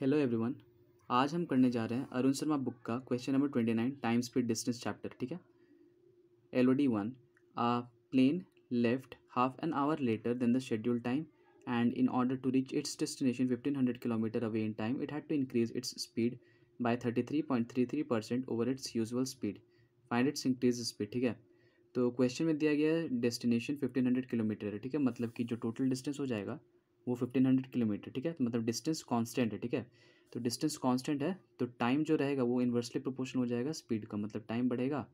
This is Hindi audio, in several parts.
हेलो एवरीवन आज हम करने जा रहे हैं अरुण शर्मा बुक का question number twenty nine time speed distance chapter ठीक है L O D one a plane left half an hour later than the schedule time and in order to reach its destination fifteen hundred kilometre away in time it had to increase its speed by thirty three point three three percent over its usual speed find its increase speed ठीक है तो क्वेश्चन में दिया गया है डेस्टिनेशन फिफ्टीन हंड्रेड किलोमीटर है ठीक है मतलब कि जो टोटल डिस्टेंस हो जाएगा वो फिफ्टीन हंड्रेड किलोमीटर ठीक है तो मतलब डिस्टेंस कांस्टेंट है ठीक है तो डिस्टेंस कांस्टेंट है तो टाइम जो रहेगा वो इन्वर्सली प्रोपोर्शनल हो जाएगा स्पीड का मतलब टाइम बढ़ेगा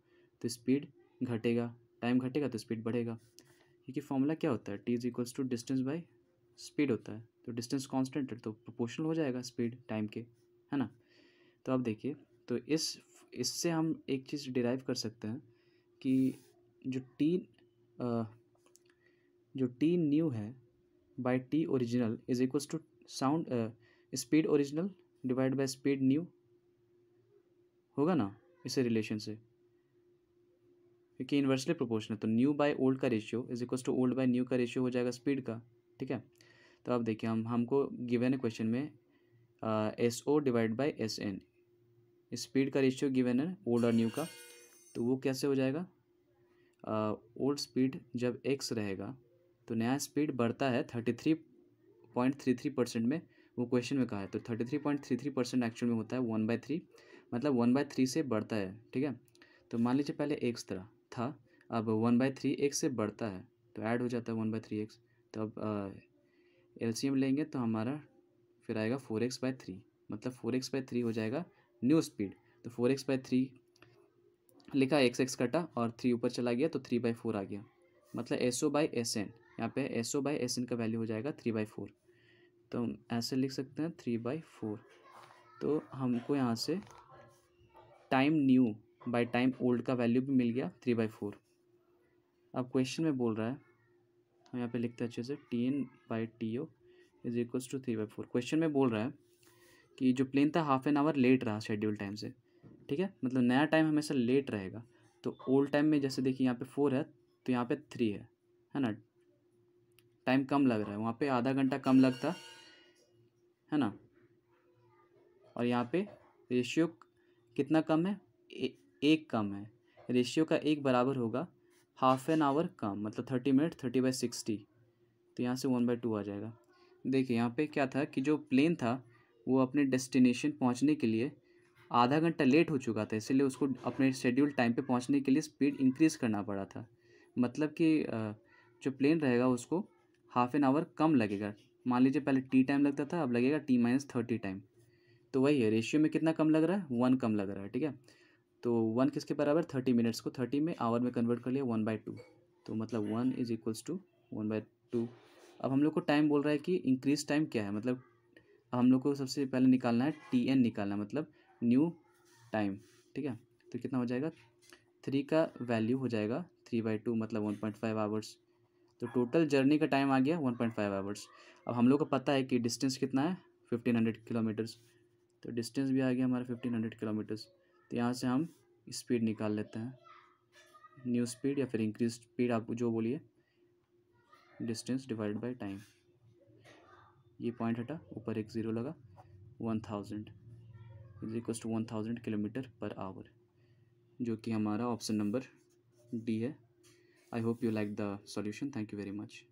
तो स्पीड घटेगा टाइम घटेगा तो स्पीड बढ़ेगा क्योंकि फॉर्मूला क्या होता है T is equals to distance by speed होता है तो डिस्टेंस कॉन्स्टेंट है तो प्रोपोर्शनल हो जाएगा स्पीड टाइम के है ना तो आप देखिए तो इस इससे हम एक चीज़ डिराइव कर सकते हैं कि जो टी जो टी न्यू है by t original is equals to sound uh, speed original divide by speed new होगा ना इसे रिलेशन से क्योंकि इन्वर्सली प्रोपोर्शनल तो न्यू बाय ओल्ड का ratio is equals to old by new का रेशियो हो जाएगा स्पीड का ठीक है तो अब देखिए हम हमको गिवन है क्वेश्चन में S O divide by S N speed का रेशियो गिवन है ओल्ड और न्यू का तो वो कैसे हो जाएगा ओल्ड uh, स्पीड जब एक्स रहेगा तो नया स्पीड बढ़ता है thirty three point three three percent में वो क्वेश्चन में कहा है तो thirty three point three three percent actual में होता है वन बाई थ्री मतलब वन बाई थ्री से बढ़ता है ठीक है तो मान लीजिए पहले एक्स तरह था अब वन बाई थ्री एक्स से बढ़ता है तो ऐड हो जाता है वन बाई थ्री एक्स तो अब एल लेंगे तो हमारा फिर आएगा फोर एक्स बाई थ्री मतलब फोर एक्स बाई थ्री हो जाएगा न्यू स्पीड तो फोर एक्स बाई थ्री लिखा एक्स एक्स कटा और थ्री ऊपर चला गया तो थ्री बाई फोर आ गया मतलब S O by S N यहाँ पे S O by S N का वैल्यू हो जाएगा थ्री बाई फोर तो हम ऐसे लिख सकते हैं थ्री बाई फोर तो हमको यहाँ से time new by time old का वैल्यू भी मिल गया थ्री बाई फोर अब क्वेश्चन में बोल रहा है हम यहाँ पे लिखते हैं अच्छे से T N by T O is equals to three by four question में बोल रहा है कि जो प्लेन था हाफ एन आवर लेट रहा शेड्यूल टाइम से ठीक है मतलब नया टाइम हमेशा लेट रहेगा तो ओल्ड टाइम में जैसे देखिए यहाँ पे फोर है तो यहाँ पे थ्री है है ना टाइम कम लग रहा है वहाँ पे आधा घंटा कम लगता है ना और यहाँ पे रेशियो कितना कम है ए, एक कम है रेशियो का एक बराबर होगा हाफ एन आवर कम मतलब thirty minute thirty by sixty तो यहाँ से वन बाई टू आ जाएगा देखिए यहाँ पे क्या था कि जो प्लेन था वो अपने डेस्टिनेशन पहुँचने के लिए आधा घंटा लेट हो चुका था इसलिए उसको अपने शेड्यूल टाइम पे पहुँचने के लिए स्पीड इंक्रीज़ करना पड़ा था मतलब कि जो प्लेन रहेगा उसको हाफ़ एन आवर कम लगेगा मान लीजिए पहले टी टाइम लगता था अब लगेगा टी माइनस थर्टी टाइम तो वही है रेशियो में कितना कम लग रहा है वन कम लग रहा है ठीक है तो वन किसके बराबर थर्टी मिनट्स को थर्टी में आवर में कन्वर्ट कर लिया वन बाई टू तो मतलब one is equals to one by two अब हम लोग को टाइम बोल रहा है कि इंक्रीज टाइम क्या है मतलब हम लोग को सबसे पहले निकालना है टी एन निकालना है मतलब न्यू टाइम ठीक है तो कितना हो जाएगा थ्री का वैल्यू हो जाएगा थ्री बाई टू मतलब वन पॉइंट फाइव आवर्स तो टोटल जर्नी का टाइम आ गया वन पॉइंट फाइव आवर्स अब हम लोग को पता है कि डिस्टेंस कितना है फिफ्टीन हंड्रेड किलोमीटर्स तो डिस्टेंस भी आ गया हमारा फिफ्टीन हंड्रेड किलोमीटर्स तो यहाँ से हम स्पीड निकाल लेते हैं न्यू स्पीड या फिर इंक्रीज स्पीड आप जो बोलिए डिस्टेंस डिवाइड बाई टाइम ये पॉइंट हटा ऊपर एक ज़ीरो लगा one thousand is equal to one thousand kilometre per hour जो कि हमारा ऑप्शन नंबर डी है i hope you like the solution thank you very much